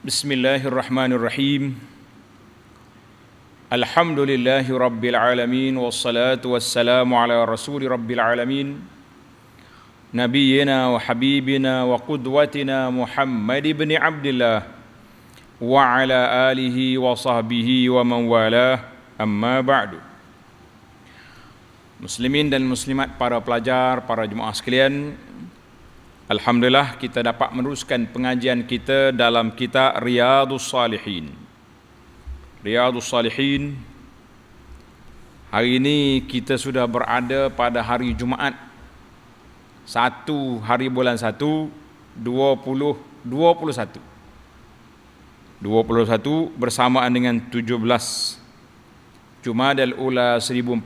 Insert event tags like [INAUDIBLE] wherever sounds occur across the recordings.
بسم الله الرحمن الرحيم الحمد لله رب العالمين والصلاة والسلام على رسول رب العالمين نبينا وحبيبنا وقدوتنا محمد بن عبد الله وعلى آله وصحبه ومن والاه أما بعد مسلمين dan muslimat para pelajar para jemaah sekalian Alhamdulillah kita dapat meneruskan pengajian kita dalam kitab Riyadus Salihin. Riyadus Salihin. Hari ini kita sudah berada pada hari Jumaat. Satu hari bulan satu, dua puluh, dua puluh satu. Dua puluh satu bersamaan dengan tujuh belas. Jumaat Jumadil Ula 1442.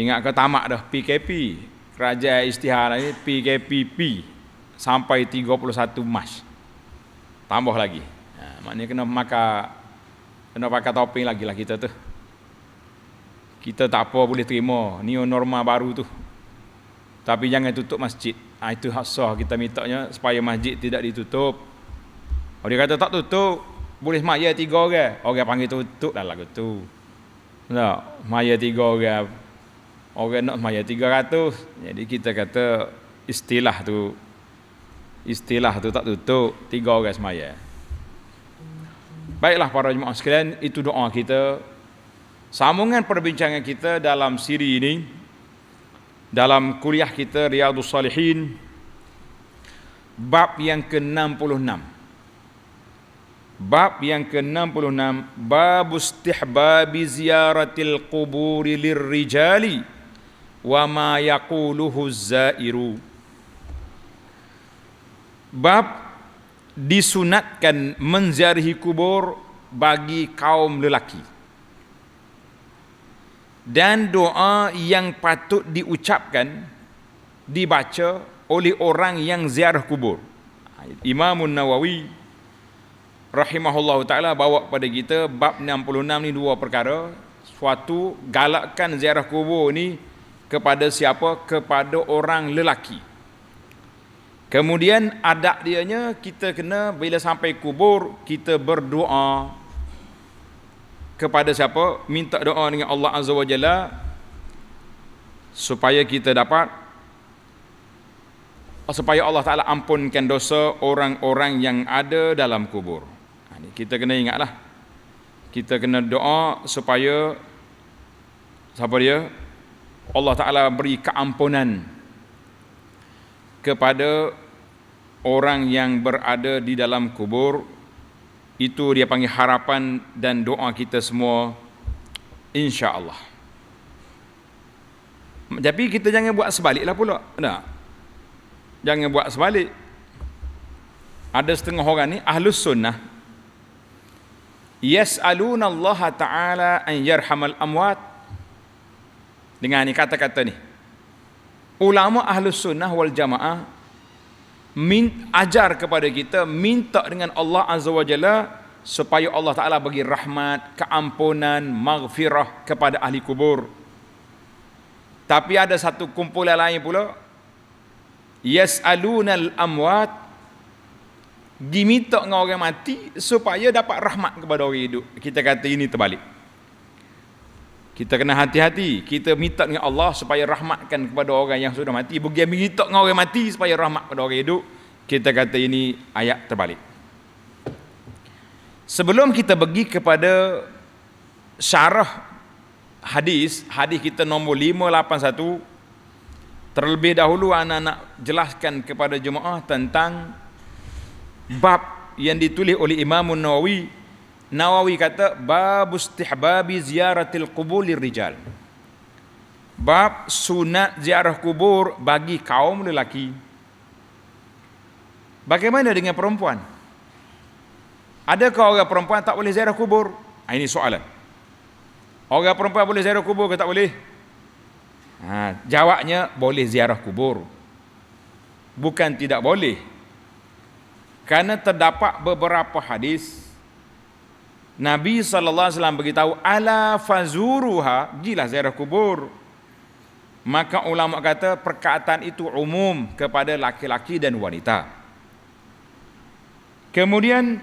Ingat ke tamak dah PKP kerajaan istihara ni PKPP sampai 31 Mac. Tambah lagi. Ha, maknanya kena maka kena pakai topeng lagi lah kita tu. Kita tak apa boleh terima ni norma baru tu. Tapi jangan tutup masjid. Ha, itu hak kita mintanya supaya masjid tidak ditutup. Oh, dia kata tak tutup boleh semak tiga orang. Orang panggil tutup dah lagu tu. Tak, maya tiga orang orang nak semaya 300 jadi kita kata istilah tu istilah tu tak tutup tiga orang semaya baiklah para jemaah sekalian itu doa kita sambungan perbincangan kita dalam siri ini dalam kuliah kita Riyadus Salihin bab yang ke-66 bab yang ke-66 bab istihbab ziyaratil quburi lirrijali rijali wa ma yaquluhu zairu bab disunatkan menziarahi kubur bagi kaum lelaki dan doa yang patut diucapkan dibaca oleh orang yang ziarah kubur Imam Nawawi rahimahullahu taala bawa kepada kita bab 66 ni dua perkara suatu galakkan ziarah kubur ni kepada siapa? Kepada orang lelaki. Kemudian adab dianya kita kena bila sampai kubur kita berdoa kepada siapa? Minta doa dengan Allah Azza wa Jalla supaya kita dapat supaya Allah Ta'ala ampunkan dosa orang-orang yang ada dalam kubur. Ha, kita kena ingatlah. Kita kena doa supaya siapa dia? Allah Ta'ala beri keampunan kepada orang yang berada di dalam kubur itu dia panggil harapan dan doa kita semua insya-Allah. Tapi kita jangan buat sebaliklah pula. Nah. Jangan buat sebalik. Ada setengah orang ni ahlus sunnah. Yas'alunallaha ta'ala an yarhamal amwat dengan ni kata-kata ni ulama ahlus sunnah wal jamaah min, ajar kepada kita minta dengan Allah azza wa jalla supaya Allah taala bagi rahmat keampunan maghfirah kepada ahli kubur tapi ada satu kumpulan lain pula yasalunal amwat diminta dengan orang mati supaya dapat rahmat kepada orang hidup kita kata ini terbalik kita kena hati-hati. Kita minta dengan Allah supaya rahmatkan kepada orang yang sudah mati. Bagi minta dengan orang mati supaya rahmat kepada orang hidup. Kita kata ini ayat terbalik. Sebelum kita pergi kepada syarah hadis, hadis kita nombor 581, terlebih dahulu anak nak jelaskan kepada jemaah tentang bab yang ditulis oleh Imam Nawawi Nawawi kata bab istihbabi ziyaratil qubur lirijal. Bab sunat ziarah kubur bagi kaum lelaki. Bagaimana dengan perempuan? Adakah orang perempuan tak boleh ziarah kubur? Ah, ini soalan. Orang perempuan boleh ziarah kubur ke tak boleh? Ha, jawabnya boleh ziarah kubur. Bukan tidak boleh. Karena terdapat beberapa hadis Nabi SAW beritahu ala fazuruha jilah ziarah kubur maka ulama kata perkataan itu umum kepada laki-laki dan wanita kemudian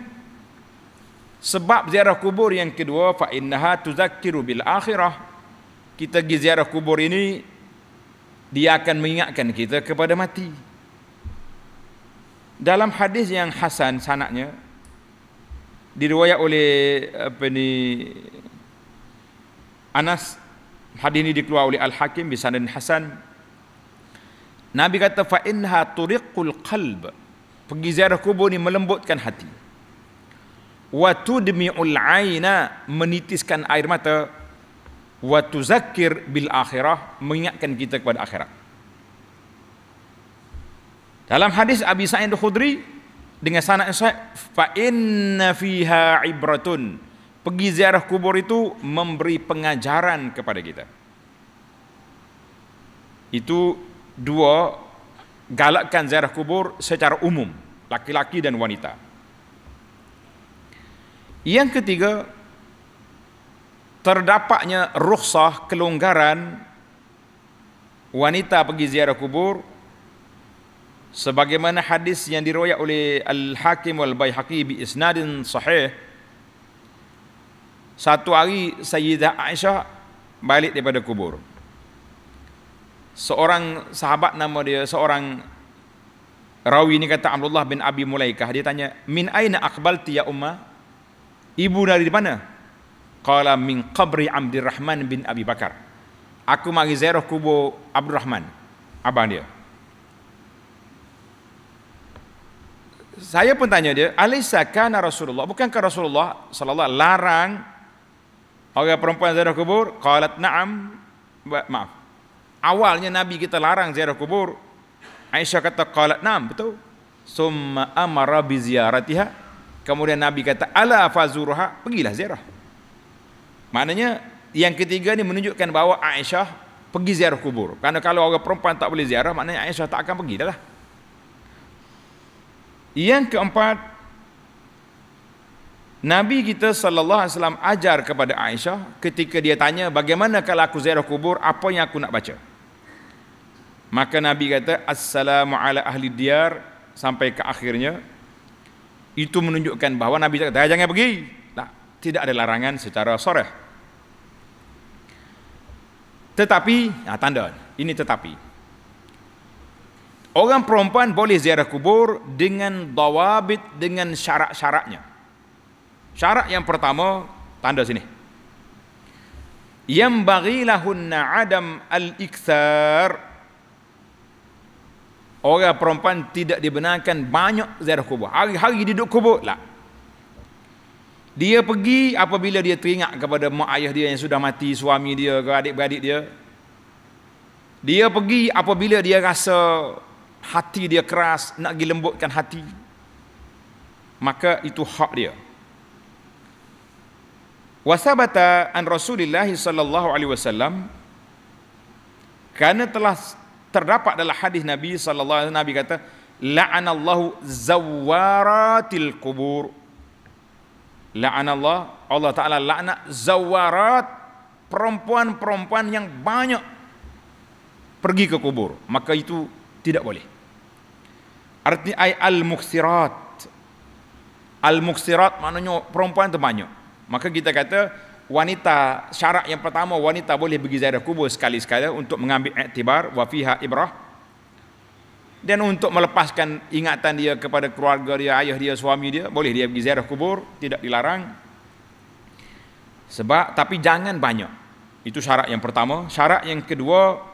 sebab ziarah kubur yang kedua fa innaha tuzakkiru bil akhirah kita pergi ziarah kubur ini dia akan mengingatkan kita kepada mati dalam hadis yang hasan sanaknya diriwayat oleh apa ni Anas hadis ini dikeluarkan oleh Al Hakim bi sanad Hasan Nabi kata fa inha turiqul qalb pergi ziarah kubur ni melembutkan hati wa tudmi'ul aina menitiskan air mata wa tuzakkir bil akhirah mengingatkan kita kepada akhirat dalam hadis Abi Sa'id al Khudri dengan sanad yang sahih fa inna fiha ibratun pergi ziarah kubur itu memberi pengajaran kepada kita itu dua galakkan ziarah kubur secara umum laki-laki dan wanita yang ketiga terdapatnya rukhsah kelonggaran wanita pergi ziarah kubur sebagaimana hadis yang diriwayat oleh Al Hakim Al Baihaqi bi isnadin sahih satu hari Sayyidah Aisyah balik daripada kubur seorang sahabat nama dia seorang rawi ni kata Abdullah bin Abi Mulaikah dia tanya min aina aqbalti ya umma ibu dari mana qala min qabri Abdurrahman bin Abi Bakar aku mari ziarah kubur Abdurrahman abang dia saya pun tanya dia, alisa kana Rasulullah? Bukankah Rasulullah sallallahu larang orang perempuan ziarah kubur? Qalat na'am. Maaf. Awalnya Nabi kita larang ziarah kubur. Aisyah kata qalat na'am, betul? Summa amara bi ziyaratiha. Kemudian Nabi kata ala fazuruha, pergilah ziarah. Maknanya yang ketiga ni menunjukkan bahawa Aisyah pergi ziarah kubur. Karena kalau orang perempuan tak boleh ziarah, maknanya Aisyah tak akan pergi dah lah. Yang keempat, Nabi kita sallallahu alaihi wasallam ajar kepada Aisyah ketika dia tanya bagaimana kalau aku ziarah kubur apa yang aku nak baca. Maka Nabi kata assalamu ala ahli diyar sampai ke akhirnya itu menunjukkan bahawa Nabi kata eh, jangan pergi. Tak, tidak ada larangan secara sore. Tetapi, ya, tanda ini tetapi. Orang perempuan boleh ziarah kubur dengan dawabit dengan syarat-syaratnya. Syarat yang pertama tanda sini. Yang bagi lahunna adam al iksar. Orang perempuan tidak dibenarkan banyak ziarah kubur. Hari-hari duduk kubur lah. Dia pergi apabila dia teringat kepada mak ayah dia yang sudah mati, suami dia ke adik-beradik dia. Dia pergi apabila dia rasa hati dia keras nak pergi lembutkan hati maka itu hak dia wasabata an rasulillahi sallallahu alaihi wasallam kerana telah terdapat dalam hadis nabi sallallahu alaihi nabi kata la'anallahu zawaratil kubur, la'anallah Allah taala laknat zawarat perempuan-perempuan yang banyak pergi ke kubur maka itu tidak boleh Artinya ay al-muksirat. Al-muksirat maknanya perempuan banyak, Maka kita kata wanita syarat yang pertama wanita boleh pergi ziarah kubur sekali-sekala untuk mengambil iktibar wa fiha ibrah dan untuk melepaskan ingatan dia kepada keluarga dia, ayah dia, suami dia, boleh dia pergi ziarah kubur, tidak dilarang. Sebab tapi jangan banyak. Itu syarat yang pertama. Syarat yang kedua,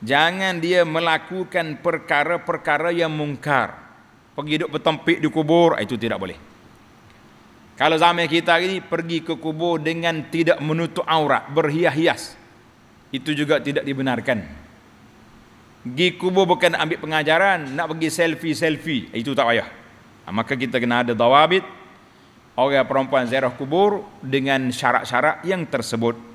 Jangan dia melakukan perkara-perkara yang mungkar. Pergi duduk bertempik di kubur, ah, itu tidak boleh. Kalau zaman kita ini pergi ke kubur dengan tidak menutup aurat, berhias-hias. Itu juga tidak dibenarkan. Pergi kubur bukan ambil pengajaran, nak pergi selfie-selfie, ah, itu tak payah. Ah, maka kita kena ada dawabit. Orang perempuan ziarah kubur dengan syarat-syarat yang tersebut.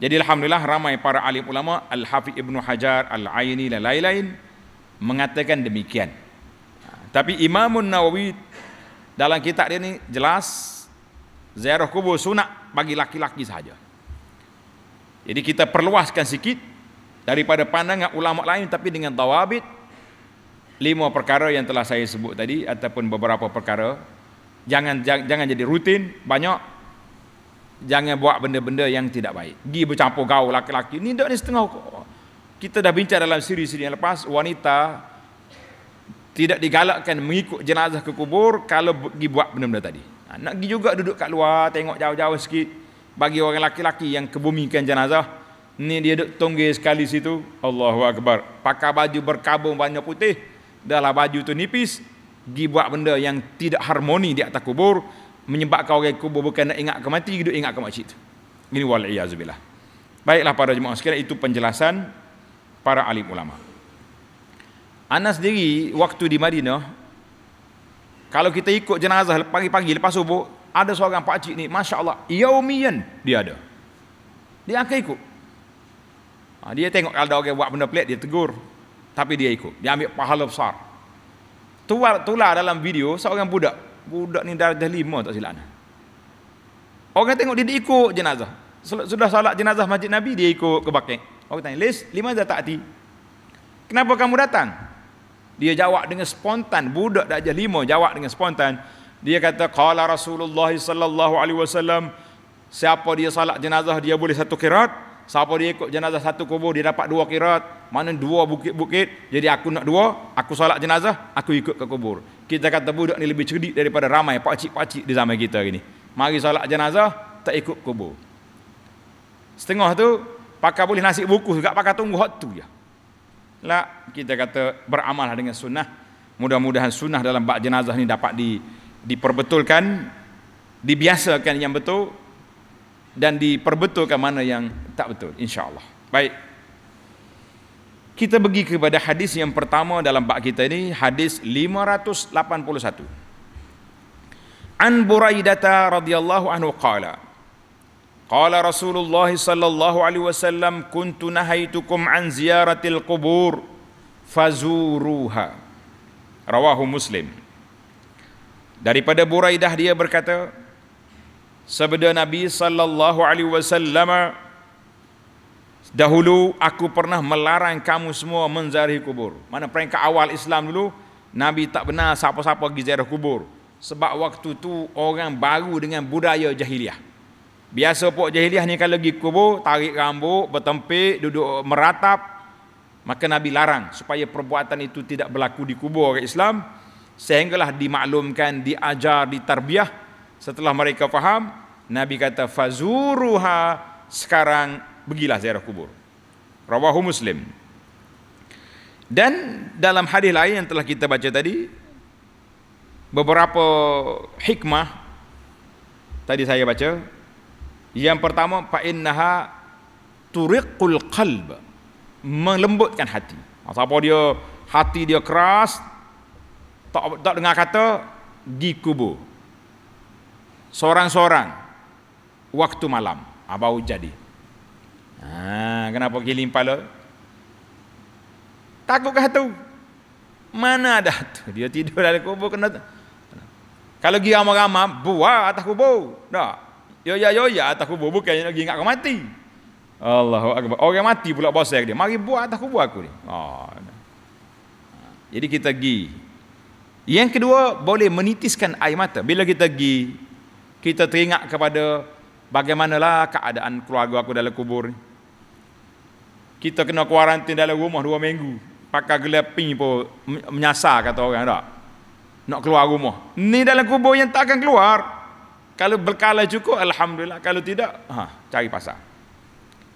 Jadi alhamdulillah ramai para alim ulama Al-Hafiz Ibnu Hajar Al-Aini dan lain-lain mengatakan demikian. Ha, tapi imamun Nawawi dalam kitab dia ni jelas ziarah kubur sunat bagi laki-laki saja. Jadi kita perluaskan sikit daripada pandangan ulama lain tapi dengan tawabit lima perkara yang telah saya sebut tadi ataupun beberapa perkara jangan jangan jadi rutin banyak jangan buat benda-benda yang tidak baik. Pergi bercampur gaul laki-laki. Ini dok ni setengah kita dah bincang dalam siri-siri yang lepas wanita tidak digalakkan mengikut jenazah ke kubur kalau pergi buat benda-benda tadi. Ha, nak pergi juga duduk kat luar tengok jauh-jauh sikit bagi orang laki-laki yang kebumikan jenazah. Ni dia duduk tunggu sekali situ. Allahu akbar. Pakai baju berkabung warna putih. Dalam baju tu nipis. Gi buat benda yang tidak harmoni di atas kubur menyebabkan orang kubur bukan nak ingat ke mati duduk ingat ke masjid tu ini wal'iyazubillah baiklah para jemaah sekalian itu penjelasan para alim ulama Anas sendiri waktu di Madinah kalau kita ikut jenazah pagi-pagi lepas subuh ada seorang pakcik ni Masya Allah yaumian dia ada dia akan ikut ha, dia tengok kalau ada orang buat benda pelik dia tegur tapi dia ikut dia ambil pahala besar tular dalam video seorang budak budak ni darjah lima tak silap orang tengok dia, dia ikut jenazah sudah salat jenazah masjid Nabi dia ikut ke bakit orang tanya Lis, lima dah tak hati kenapa kamu datang dia jawab dengan spontan budak darjah lima jawab dengan spontan dia kata qala Rasulullah sallallahu alaihi wasallam siapa dia salat jenazah dia boleh satu kirat siapa dia ikut jenazah satu kubur dia dapat dua kirat mana dua bukit-bukit jadi aku nak dua aku salat jenazah aku ikut ke kubur kita kata budak ni lebih cerdik daripada ramai pakcik-pakcik di zaman kita ini. Mari solat jenazah, tak ikut kubur. Setengah tu, pakai boleh nasi buku juga, pakai tunggu waktu je. Lah, kita kata beramal dengan sunnah. Mudah-mudahan sunnah dalam bak jenazah ni dapat di, diperbetulkan, dibiasakan yang betul, dan diperbetulkan mana yang tak betul. InsyaAllah. Baik. Kita pergi kepada hadis yang pertama dalam bab kita ini hadis 581. An Buraidah radhiyallahu anhu qala Qala Rasulullah sallallahu alaihi wasallam kuntu nahaitukum an ziyaratil qubur fazuruha Rawahu Muslim Daripada Buraidah dia berkata sabda Nabi sallallahu alaihi wasallam Dahulu aku pernah melarang kamu semua menziarahi kubur. Mana peringkat awal Islam dulu, Nabi tak benar siapa-siapa pergi ziarah kubur. Sebab waktu tu orang baru dengan budaya jahiliah. Biasa pok jahiliah ni kalau pergi kubur, tarik rambut, bertempik, duduk meratap. Maka Nabi larang supaya perbuatan itu tidak berlaku di kubur orang Islam. Sehinggalah dimaklumkan, diajar, ditarbiah. Setelah mereka faham, Nabi kata, Fazuruha sekarang Begilah ziarah kubur. Rawahu Muslim. Dan dalam hadis lain yang telah kita baca tadi beberapa hikmah tadi saya baca yang pertama fa innaha turiqul qalb melembutkan hati. Ha, siapa dia hati dia keras tak tak dengar kata di kubur. Seorang-seorang waktu malam apa ha, jadi Ha, kenapa giling pala? Takut ke hatu? Mana ada hatu? Dia tidur dalam kubur kena Kalau pergi ramah-ramah, buah atas kubur. Dah. Yo ya yo ya atas kubur bukan nak pergi ingat kau mati. Allahu akbar. Orang mati pula bosan dia. Mari buat atas kubur aku ni. Oh. Jadi kita pergi. Yang kedua, boleh menitiskan air mata. Bila kita pergi, kita teringat kepada bagaimanalah keadaan keluarga aku dalam kubur ni kita kena kuarantin dalam rumah dua minggu pakai gelap pink pun menyasar kata orang tak nak keluar rumah ni dalam kubur yang tak akan keluar kalau berkala cukup Alhamdulillah kalau tidak ha, cari pasar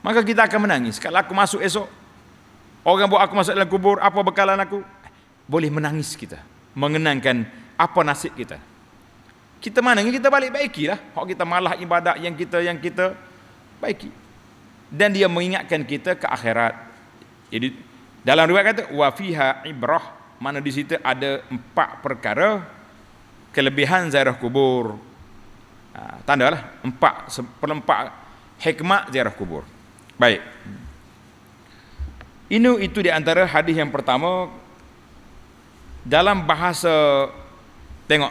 maka kita akan menangis kalau aku masuk esok orang buat aku masuk dalam kubur apa bekalan aku boleh menangis kita mengenangkan apa nasib kita kita mana kita balik baiki lah kalau kita malah ibadat yang kita yang kita baiki dan dia mengingatkan kita ke akhirat. Jadi dalam riwayat kata wa fiha ibrah mana di situ ada empat perkara kelebihan ziarah kubur. Ha, tanda lah empat perempat hikmah ziarah kubur. Baik. Ini itu di antara hadis yang pertama dalam bahasa tengok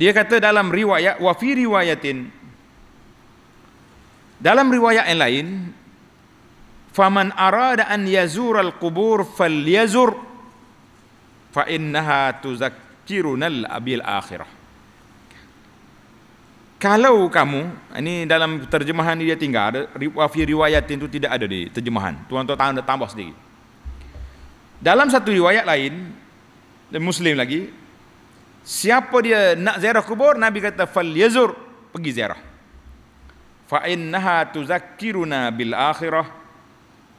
dia kata dalam riwayat wa fi riwayatin dalam riwayat yang lain, faman arada an yazur al qubur fal yazur fa inna innaha zakirun al abil akhirah. Kalau kamu, ini dalam terjemahan dia tinggal, wafi riwayat itu tidak ada di terjemahan. Tuan-tuan tahu, tambah sedikit. Dalam satu riwayat lain, Muslim lagi, siapa dia nak ziarah kubur, Nabi kata, fal yazur, pergi ziarah fa innaha tuzakkiruna bil akhirah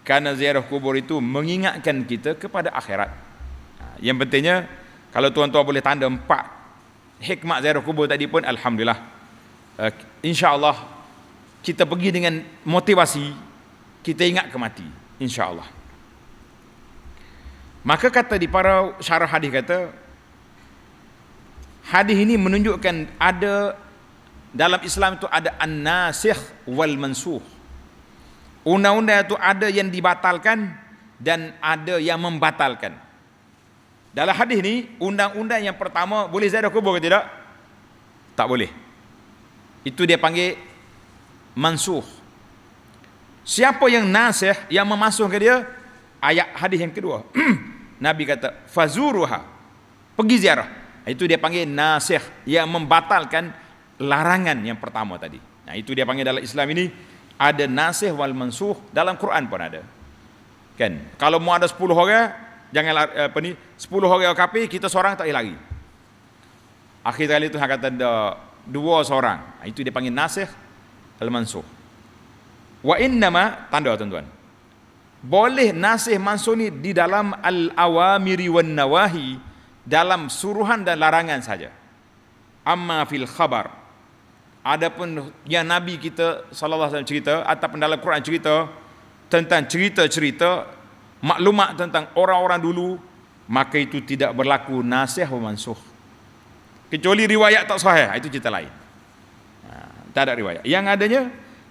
kerana ziarah kubur itu mengingatkan kita kepada akhirat ha, yang pentingnya kalau tuan-tuan boleh tanda empat hikmat ziarah kubur tadi pun alhamdulillah ha, Insya Allah kita pergi dengan motivasi kita ingat Insya Allah. maka kata di para syarah hadis kata hadis ini menunjukkan ada dalam Islam itu ada an-nasikh wal mansuh. Undang-undang itu ada yang dibatalkan dan ada yang membatalkan. Dalam hadis ini undang-undang yang pertama boleh ziarah kubur ke tidak? Tak boleh. Itu dia panggil mansuh. Siapa yang nasih yang memasukkan dia? Ayat hadis yang kedua. [CLEARS THROAT] Nabi kata fazuruha. Pergi ziarah. Itu dia panggil nasih yang membatalkan larangan yang pertama tadi. Nah itu dia panggil dalam Islam ini ada nasih wal mansuh dalam Quran pun ada. Kan? Kalau mau ada 10 orang jangan apa ni 10 orang kafir kita seorang tak lari. Akhir kali tu kata ada dua seorang. Nah, itu dia panggil nasih al mansuh. Wa innama tanda tuan-tuan. Boleh nasih mansuh ni di dalam al awamiri wan nawahi dalam suruhan dan larangan saja. Amma fil khabar Adapun yang Nabi kita saw cerita ataupun dalam Quran cerita tentang cerita-cerita maklumat tentang orang-orang dulu maka itu tidak berlaku nasih wa mansuh. Kecuali riwayat tak sahih, itu cerita lain. Ha, tak ada riwayat. Yang adanya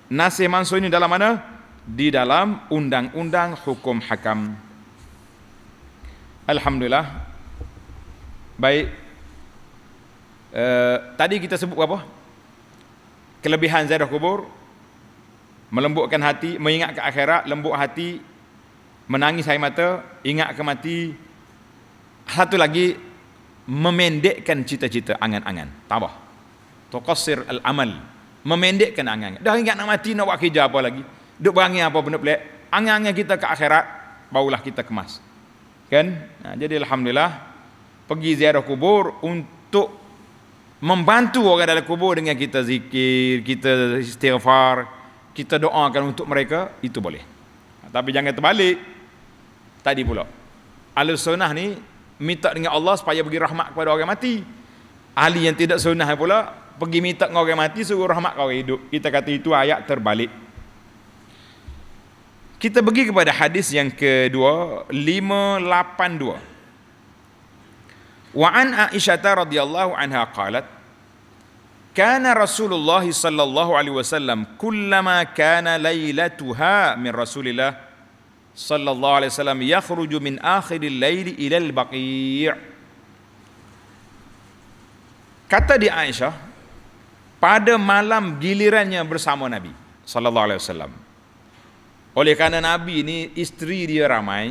nasih mansuh ini dalam mana? Di dalam undang-undang hukum hakam. Alhamdulillah. Baik. Uh, tadi kita sebut apa? kelebihan ziarah kubur melembutkan hati mengingat ke akhirat lembut hati menangis air mata ingat ke mati satu lagi memendekkan cita-cita angan-angan tambah tuqassir al-amal memendekkan angan-angan dah ingat nak mati nak buat kerja apa lagi duk berangin apa benda pelik angan-angan kita ke akhirat barulah kita kemas kan jadi alhamdulillah pergi ziarah kubur untuk membantu orang dalam kubur dengan kita zikir, kita istighfar, kita doakan untuk mereka, itu boleh. Tapi jangan terbalik. Tadi pula. Ahli sunnah ni minta dengan Allah supaya bagi rahmat kepada orang mati. Ahli yang tidak sunnah pula pergi minta dengan orang mati suruh rahmat kau hidup. Kita kata itu ayat terbalik. Kita pergi kepada hadis yang kedua 582. وعن عائشة رضي الله عنها قالت Kana Rasulullah sallallahu alaihi wasallam kullama kana lailatuha min Rasulillah sallallahu alaihi wasallam yakhruju min akhiril laili ila al-baqi'. Kata di Aisyah pada malam gilirannya bersama Nabi sallallahu alaihi wasallam. Oleh kerana Nabi ini isteri dia ramai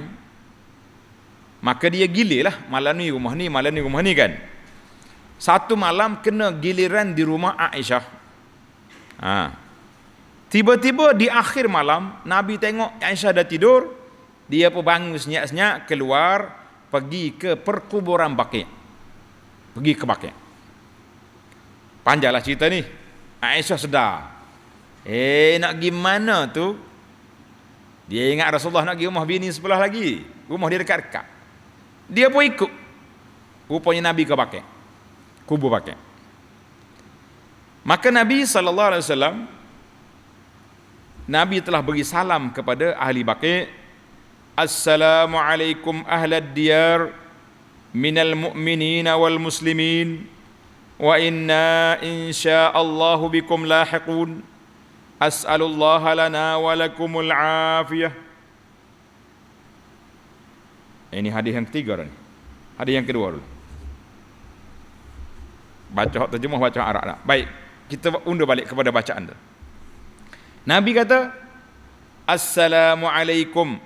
maka dia gilirlah malam ni rumah ni malam ni rumah ni kan. Satu malam kena giliran di rumah Aisyah. Ha. Tiba-tiba di akhir malam, Nabi tengok Aisyah dah tidur. Dia pun bangun senyap-senyap, keluar, pergi ke perkuburan Baqiyah. Pergi ke Baqiyah. Panjanglah cerita ni. Aisyah sedar. Eh, nak pergi mana tu? Dia ingat Rasulullah nak pergi rumah bini sebelah lagi. Rumah dia dekat-dekat. Dia pun ikut. Rupanya Nabi ke Baqiyah kubu pakai. Maka Nabi sallallahu alaihi wasallam Nabi telah beri salam kepada ahli baqi Assalamualaikum ahlad diyar minal muminin wal muslimin wa inna insyaallahu bikum lahiqun Asalullah lana wa lakumul afiyah ini hadis yang ketiga dan hadis yang kedua dulu baca terjemah baca Arab lah. Baik, kita undur balik kepada bacaan tu. Nabi kata, Assalamualaikum.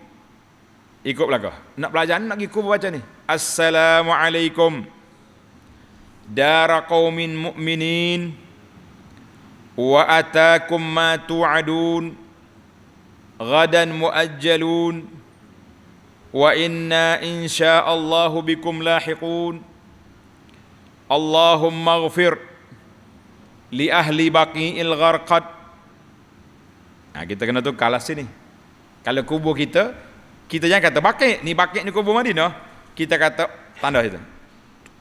Ikut belakang. Nak pelajaran, nak ikut baca ni. Assalamualaikum. Dara qawmin mu'minin. Wa atakum ma tu'adun. Ghadan mu'ajjalun. Wa inna insya'allahu bikum lahiqun. Wa Allahumma ghafir li ahli baqi'il gharqad. Nah, kita kena tu kalah sini. Kalau kubur kita, kita jangan kata baqi', ni baqi' ni kubur Madinah. Kita kata tanda itu.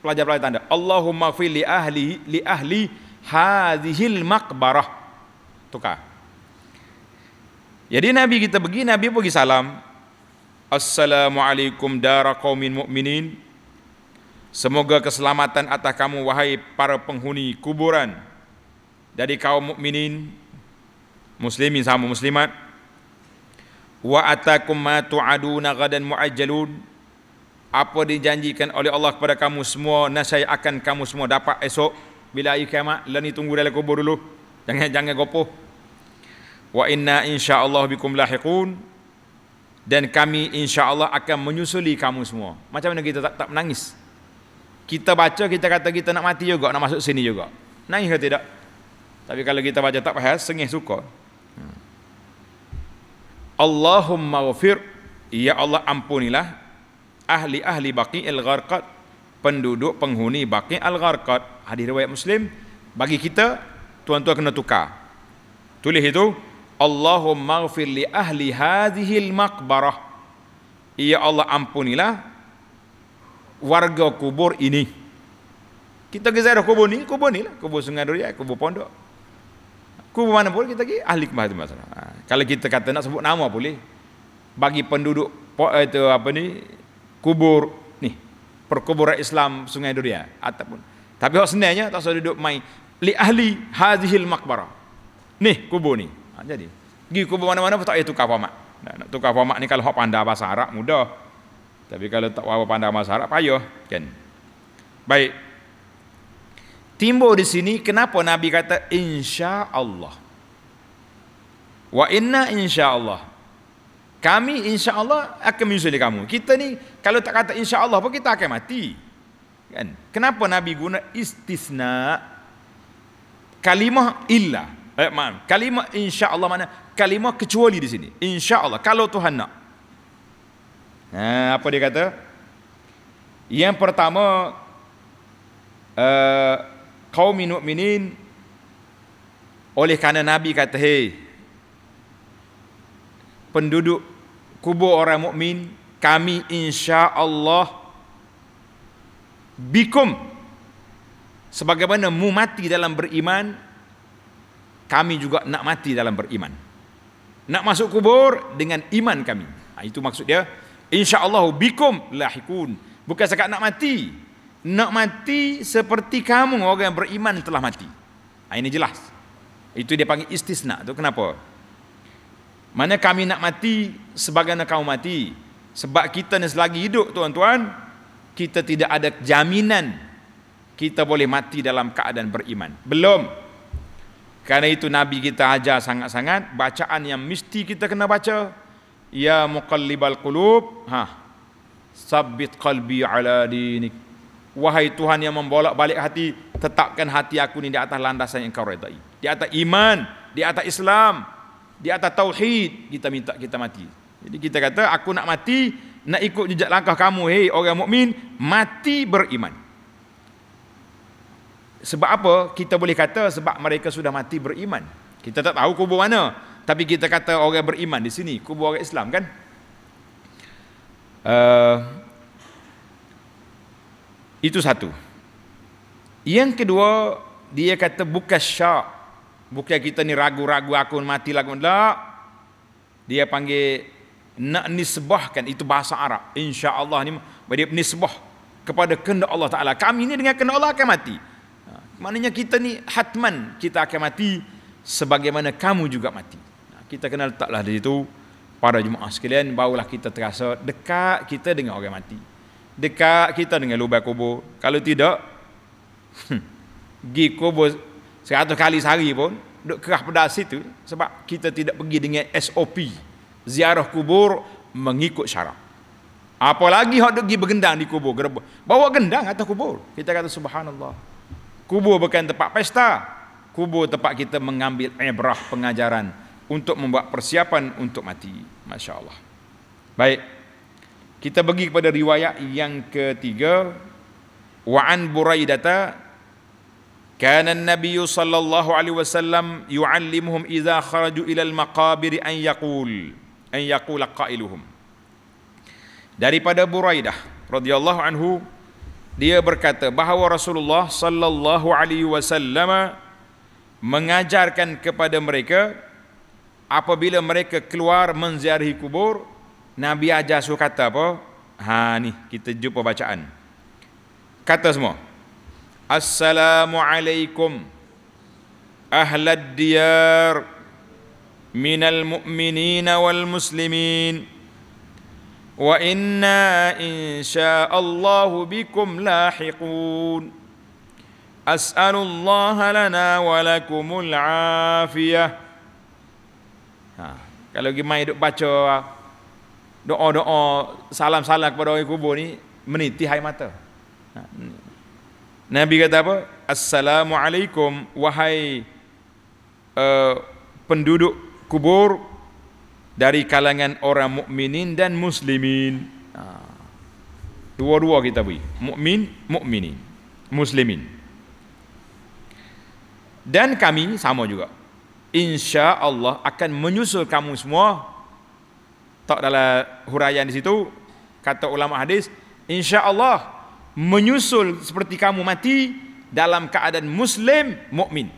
Pelajar-pelajar tanda. Allahumma ghafir li ahli li ahli hadhil maqbarah. Tukar. Jadi Nabi kita pergi, Nabi pergi salam. Assalamualaikum dara qaumin mu'minin. Semoga keselamatan atas kamu wahai para penghuni kuburan dari kaum mukminin muslimin sama muslimat wa atakum ma tu'aduna ghadan mu'ajjalun apa dijanjikan oleh Allah kepada kamu semua nasai akan kamu semua dapat esok bila hari kiamat leni lah tunggu dalam kubur dulu jangan jangan gopoh wa inna insyaallah bikum lahiqun dan kami insyaallah akan menyusuli kamu semua macam mana kita tak tak menangis kita baca kita kata kita nak mati juga nak masuk sini juga nangis ke tidak tapi kalau kita baca tak payah sengih suka hmm. Allahumma ghafir ya Allah ampunilah ahli ahli baqi al gharqat penduduk penghuni baqi al gharqat hadis riwayat muslim bagi kita tuan-tuan kena tukar tulis itu Allahumma ghafir li ahli hadhil maqbarah ya Allah ampunilah warga kubur ini. Kita ke ziarah kubur ni, kubur ni lah. Kubur Sungai Durian, kubur Pondok. Kubur mana pun kita pergi, ahli kemah itu masalah. Ha. Kalau kita kata nak sebut nama boleh. Bagi penduduk itu eh, apa ni, kubur ni. Perkuburan Islam Sungai Durian. Ataupun. Tapi orang senangnya tak usah duduk main. Li ahli hazihil makbarah. Ni kubur ni. Ha, jadi. Pergi kubur mana-mana pun tak payah tukar format. Nak tukar format ni kalau orang pandai bahasa Arab mudah. Tapi kalau tak apa pandang masyarakat payah kan. Baik. Timbul di sini kenapa Nabi kata insya-Allah. Wa inna insya-Allah. Kami insya-Allah akan menyusuli kamu. Kita ni kalau tak kata insya-Allah pun kita akan mati. Kan? Kenapa Nabi guna istisna kalimah illa? Eh, maaf. Kalimah insya-Allah mana? Kalimah kecuali di sini. Insya-Allah kalau Tuhan nak. Ha, apa dia kata? Yang pertama, uh, kaum minum minin oleh karena Nabi kata, hey, penduduk kubur orang mukmin kami insya Allah bikum sebagaimana mu mati dalam beriman kami juga nak mati dalam beriman nak masuk kubur dengan iman kami ha, itu maksud dia insyaallah bikum lahikun bukan sekak nak mati nak mati seperti kamu orang yang beriman telah mati ha, ini jelas itu dia panggil istisna tu kenapa mana kami nak mati sebagaimana kamu mati sebab kita ni selagi hidup tuan-tuan kita tidak ada jaminan kita boleh mati dalam keadaan beriman belum karena itu nabi kita ajar sangat-sangat bacaan yang mesti kita kena baca ya muqallibal qulub ha sabbit qalbi ala dinik wahai tuhan yang membolak-balik hati tetapkan hati aku ini di atas landasan yang kau redai di atas iman di atas islam di atas tauhid kita minta kita mati jadi kita kata aku nak mati nak ikut jejak langkah kamu hei orang mukmin mati beriman sebab apa kita boleh kata sebab mereka sudah mati beriman kita tak tahu kubur mana tapi kita kata orang beriman di sini, kubur orang Islam kan? Uh, itu satu. Yang kedua, dia kata bukan syak. Bukan kita ni ragu-ragu aku mati lagu. Tak. Dia panggil nak nisbahkan. Itu bahasa Arab. Insya Allah ni. Dia nisbah kepada kendak Allah Ta'ala. Kami ni dengan kendak Allah akan mati. Ha, maknanya kita ni hatman kita akan mati. Sebagaimana kamu juga mati kita kenal letaklah di situ pada jumaat sekalian barulah kita terasa dekat kita dengan orang mati dekat kita dengan lubang kubur kalau tidak hmm, pergi kubur seratus kali sehari pun duduk kerah pedas situ sebab kita tidak pergi dengan SOP ziarah kubur mengikut syarak apalagi hak pergi bergendang di kubur gerbu. bawa gendang atau kubur kita kata subhanallah kubur bukan tempat pesta kubur tempat kita mengambil ibrah pengajaran untuk membuat persiapan untuk mati. Masya Allah. Baik. Kita pergi kepada riwayat yang ketiga. Wa'an buraidata. Kana Nabi sallallahu alaihi wasallam yu'allimuhum idha kharaju ila al-maqabir an yaqul an yaqul qailuhum Daripada Buraidah radhiyallahu anhu dia berkata bahawa Rasulullah sallallahu alaihi wasallam mengajarkan kepada mereka apabila mereka keluar menziarahi kubur, Nabi ajar suruh kata apa? Ha ni kita jumpa bacaan. Kata semua. Assalamualaikum ahlad diyar minal mu'minina wal muslimin wa inna insya'allahu bikum lahiqun as'alullaha lana walakumul afiyah kalau pergi main duk baca doa-doa salam-salam kepada orang kubur ni meniti hai mata. Ha, Nabi kata apa? Assalamualaikum wahai uh, penduduk kubur dari kalangan orang mukminin dan muslimin. Ha. Dua-dua kita beri. Mukmin, mukminin, muslimin. Dan kami sama juga insya Allah akan menyusul kamu semua tak dalam huraian di situ kata ulama hadis insya Allah menyusul seperti kamu mati dalam keadaan muslim mukmin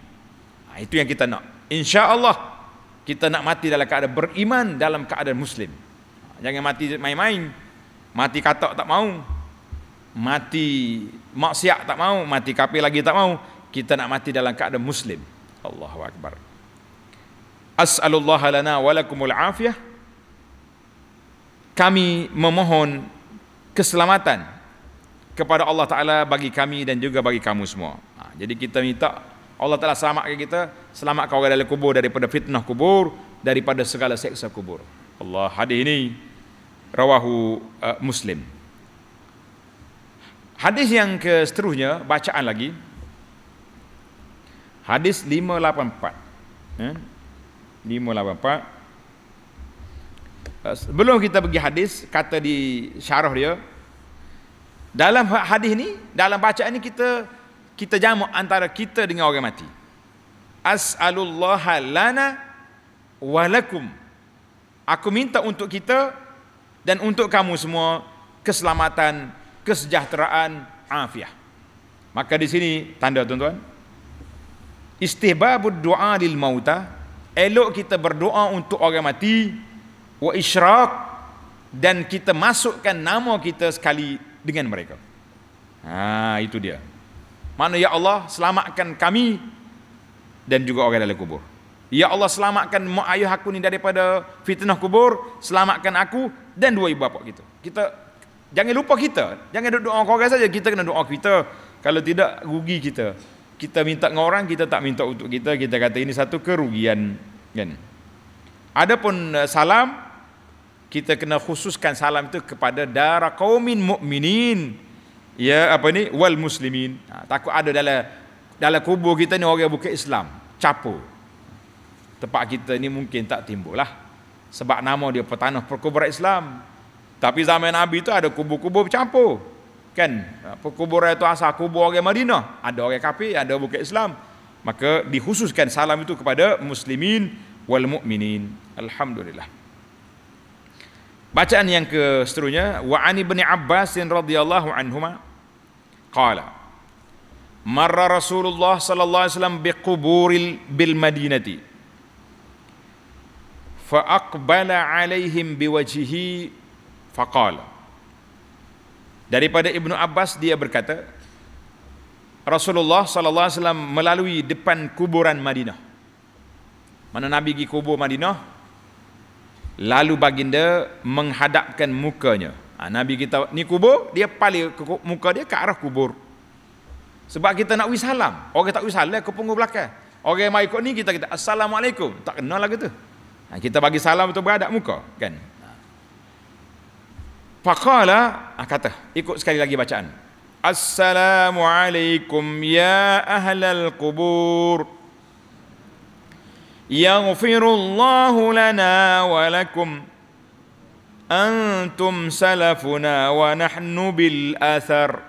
nah, ha, itu yang kita nak insya Allah kita nak mati dalam keadaan beriman dalam keadaan muslim ha, jangan mati main-main mati kata tak mau mati maksiat tak mau mati kafir lagi tak mau kita nak mati dalam keadaan muslim Allahu akbar as'alullah lana wa lakumul afiyah kami memohon keselamatan kepada Allah Ta'ala bagi kami dan juga bagi kamu semua ha, jadi kita minta Allah Ta'ala selamatkan kita selamatkan orang dari kubur daripada fitnah kubur daripada segala seksa kubur Allah hadis ini rawahu uh, muslim hadis yang seterusnya bacaan lagi hadis 584 eh? Eh, sebelum kita pergi hadis, kata di syarah dia, dalam ha- hadis ni, dalam bacaan ni kita kita jamu antara kita dengan orang mati. As'alullaha lana wa Aku minta untuk kita dan untuk kamu semua keselamatan, kesejahteraan, afiah. Maka di sini tanda tuan-tuan. Istihbabud du'a lil mautah elok kita berdoa untuk orang mati wa isyraq dan kita masukkan nama kita sekali dengan mereka. Ha itu dia. Mana ya Allah selamatkan kami dan juga orang dalam kubur. Ya Allah selamatkan mak ayah aku ni daripada fitnah kubur, selamatkan aku dan dua ibu bapa kita. Kita jangan lupa kita, jangan doa orang saja, kita kena doa kita. Kalau tidak rugi kita. Kita minta dengan orang, kita tak minta untuk kita, kita kata ini satu kerugian kan adapun uh, salam kita kena khususkan salam itu kepada darah kaumin mukminin ya apa ni wal muslimin ha, takut ada dalam dalam kubur kita ni orang bukan Islam capo tempat kita ni mungkin tak timbul lah sebab nama dia petanah perkuburan Islam tapi zaman Nabi itu ada kubur-kubur bercampur kan ha, perkuburan itu asal kubur orang Madinah ada orang kafir ada bukan Islam maka dikhususkan salam itu kepada muslimin wal mukminin alhamdulillah bacaan yang ke seterusnya wa ani bin abbas radhiyallahu anhuma qala marra rasulullah sallallahu alaihi wasallam bi quburil bil madinati fa aqbala alaihim bi wajhihi faqala daripada ibnu abbas dia berkata Rasulullah sallallahu alaihi wasallam melalui depan kuburan Madinah. Mana Nabi pergi kubur Madinah? Lalu baginda menghadapkan mukanya. Ha, Nabi kita ni kubur, dia paling muka dia ke arah kubur. Sebab kita nak wis salam. Orang tak wis salam ke punggung belakang. Orang yang mai ikut ni kita kita assalamualaikum. Tak kenal lagu tu. Ha, kita bagi salam tu beradab muka, kan? Faqala, ha, kata, ikut sekali lagi bacaan. Assalamualaikum ya ahlal kubur Yaghfirullahu lana wa lakum Antum salafuna wa nahnu bil athar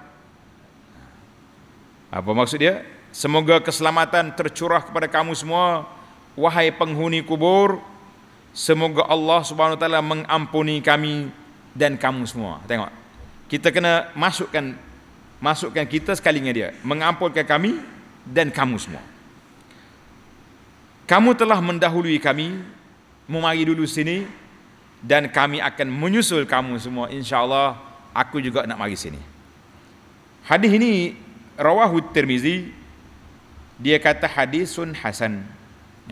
Apa maksud dia? Semoga keselamatan tercurah kepada kamu semua Wahai penghuni kubur Semoga Allah subhanahu wa ta'ala mengampuni kami dan kamu semua Tengok Kita kena masukkan masukkan kita sekali dengan dia mengampunkan kami dan kamu semua kamu telah mendahului kami memari dulu sini dan kami akan menyusul kamu semua Insya Allah aku juga nak mari sini hadis ini rawahu tirmizi dia kata hadis sun hasan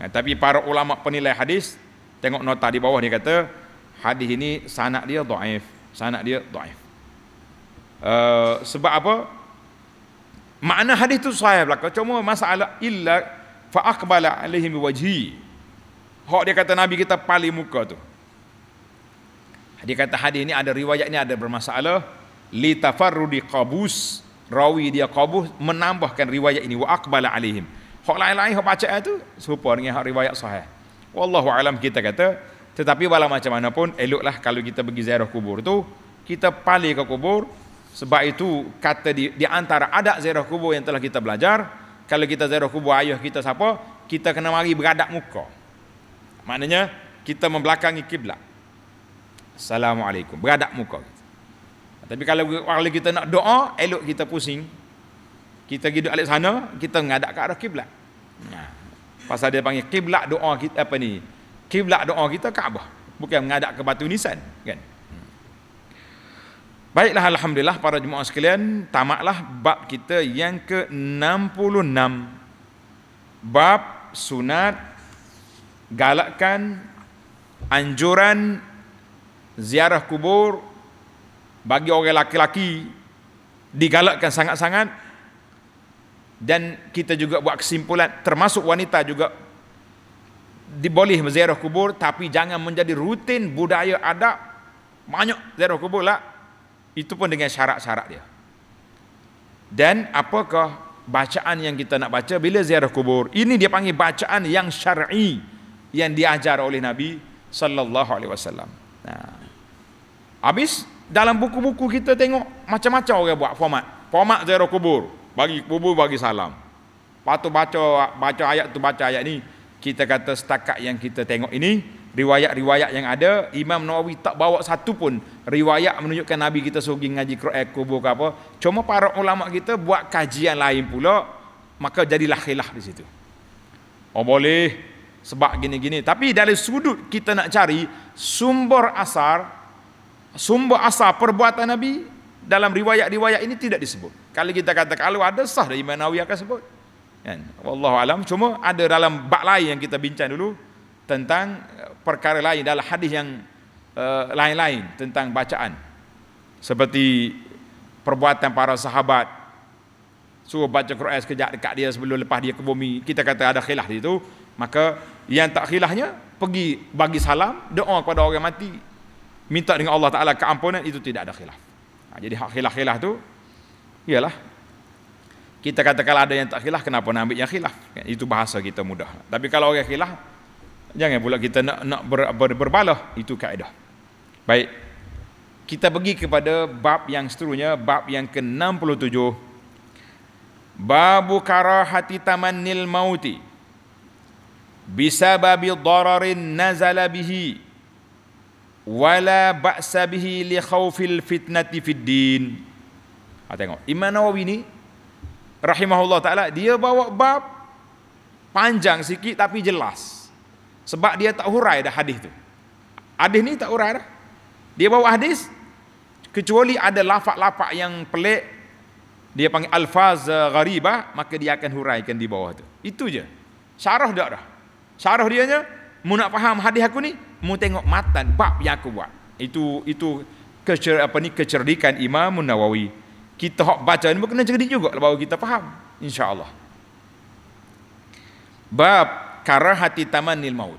ya, tapi para ulama penilai hadis tengok nota di bawah dia kata hadis ini sanak dia dhaif sanak dia dhaif Eh, sebab apa? Makna hadis tu sahih belaka. Cuma masalah illa fa aqbala alaihim wajhi. Hak dia kata Nabi kita paling muka tu. Dia kata hadis ni ada riwayat ni ada bermasalah li tafarrudi qabus rawi dia qabus menambahkan riwayat ini wa aqbala alaihim. Hak lain-lain hak baca tu serupa dengan hak riwayat sahih. Wallahu alam kita kata tetapi wala macam mana pun eloklah kalau kita pergi ziarah kubur tu kita pali ke kubur sebab itu kata di, di antara adat ziarah kubur yang telah kita belajar, kalau kita ziarah kubur ayah kita siapa, kita kena mari beradab muka. Maknanya kita membelakangi kiblat. Assalamualaikum. Beradab muka. Tapi kalau kalau kita nak doa, elok kita pusing. Kita pergi duduk sana, kita ngadap ke arah kiblat. Nah. Pasal dia panggil kiblat doa kita apa ni? Kiblat doa kita Kaabah. Bukan mengadap ke batu nisan, kan? Baiklah alhamdulillah para jemaah sekalian, tamaklah bab kita yang ke-66. Bab sunat galakkan anjuran ziarah kubur bagi orang laki-laki digalakkan sangat-sangat dan kita juga buat kesimpulan termasuk wanita juga diboleh berziarah kubur tapi jangan menjadi rutin budaya adab banyak ziarah kubur lah itu pun dengan syarat-syarat dia. Dan apakah bacaan yang kita nak baca bila ziarah kubur? Ini dia panggil bacaan yang syar'i yang diajar oleh Nabi sallallahu alaihi wasallam. Nah. Ha. Habis dalam buku-buku kita tengok macam-macam orang buat format. Format ziarah kubur, bagi kubur bagi salam. Patut baca baca ayat tu baca ayat ni. Kita kata setakat yang kita tengok ini riwayat-riwayat yang ada Imam Nawawi tak bawa satu pun riwayat menunjukkan Nabi kita sugi ngaji Quran kubur ke apa cuma para ulama kita buat kajian lain pula maka jadilah khilaf di situ oh boleh sebab gini-gini tapi dari sudut kita nak cari sumber asar sumber asar perbuatan Nabi dalam riwayat-riwayat ini tidak disebut kalau kita kata kalau ada sah dari Imam Nawawi akan sebut kan wallahu alam cuma ada dalam bab lain yang kita bincang dulu tentang eh, perkara lain dalam hadis yang eh, lain-lain tentang bacaan seperti perbuatan para sahabat suruh baca Quran sekejap dekat dia sebelum lepas dia ke bumi kita kata ada khilaf di situ maka yang tak khilafnya pergi bagi salam doa kepada orang mati minta dengan Allah Taala keampunan itu tidak ada khilaf ha, jadi hak khilaf-khilaf tu ialah kita kata kalau ada yang tak khilaf kenapa nak ambil yang khilaf itu bahasa kita mudah tapi kalau orang khilaf Jangan pula kita nak nak ber, ber, berbalah itu kaedah. Baik. Kita pergi kepada bab yang seterusnya, bab yang ke-67. Babu karahati tamannil mauti bisababi dararin nazala bihi wala ba'sa bihi li khaufil fitnati fid din. Ha, tengok, Imam Nawawi ni rahimahullah taala dia bawa bab panjang sikit tapi jelas sebab dia tak hurai dah hadis tu hadis ni tak hurai dah dia bawa hadis kecuali ada lafak-lafak yang pelik dia panggil alfaz gariba maka dia akan huraikan di bawah tu itu je syarah dak dah syarah dia nya mu nak faham hadis aku ni mu tengok matan bab yang aku buat itu itu kecer apa ni kecerdikan Imam Nawawi kita hok baca ni kena cerdik juga lah baru kita faham insyaallah bab karahati tamannil maut.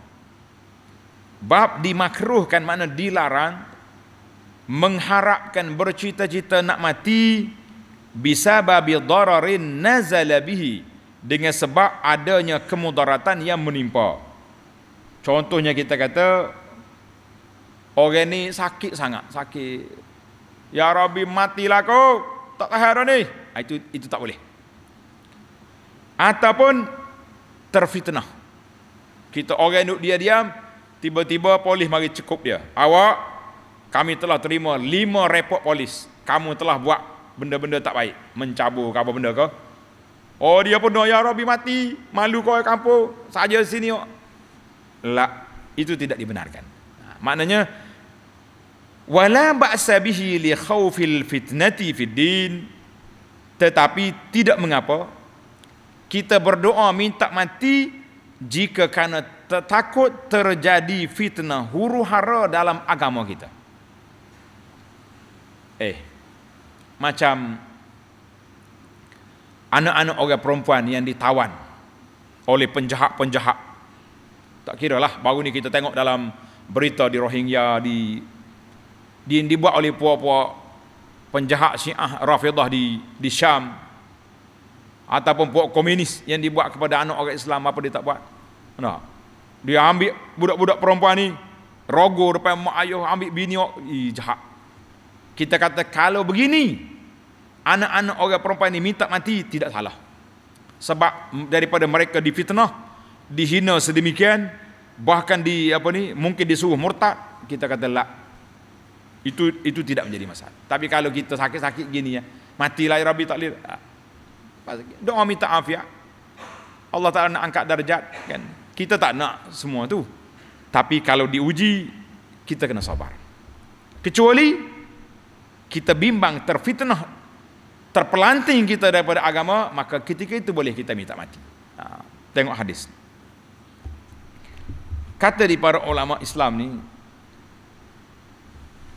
Bab dimakruhkan makna dilarang mengharapkan bercita-cita nak mati bisa babil dararin nazala bihi dengan sebab adanya kemudaratan yang menimpa. Contohnya kita kata orang ni sakit sangat, sakit. Ya Rabbi matilah kau. Tak tahan ni. Ah, itu itu tak boleh. Ataupun terfitnah kita orang duduk dia diam tiba-tiba polis mari cekup dia awak kami telah terima lima repot polis kamu telah buat benda-benda tak baik mencabur ke apa benda kau. oh dia pun doa oh, ya Rabbi mati malu kau kampung saja sini oh. lah itu tidak dibenarkan ha, maknanya wala ba'sa bihi li khaufil fitnati fid din tetapi tidak mengapa kita berdoa minta mati jika kerana takut terjadi fitnah huru hara dalam agama kita. Eh, macam anak-anak orang perempuan yang ditawan oleh penjahat-penjahat. Tak kira lah, baru ni kita tengok dalam berita di Rohingya, di, di dibuat oleh puak-puak penjahat syiah Rafidah di, di Syam, ataupun puak komunis yang dibuat kepada anak orang Islam apa dia tak buat. Nah. Dia ambil budak-budak perempuan ni rogo depan mak ayah ambil bini i jahat. Kita kata kalau begini anak-anak orang perempuan ni minta mati tidak salah. Sebab daripada mereka difitnah, dihina sedemikian bahkan di apa ni mungkin disuruh murtad, kita kata lah itu itu tidak menjadi masalah. Tapi kalau kita sakit-sakit gini ya, matilah ya Rabbi taklir. Ah, doa minta afiat Allah Ta'ala nak angkat darjat kan? kita tak nak semua tu tapi kalau diuji kita kena sabar kecuali kita bimbang terfitnah terpelanting kita daripada agama maka ketika itu boleh kita minta mati ha, tengok hadis kata di para ulama Islam ni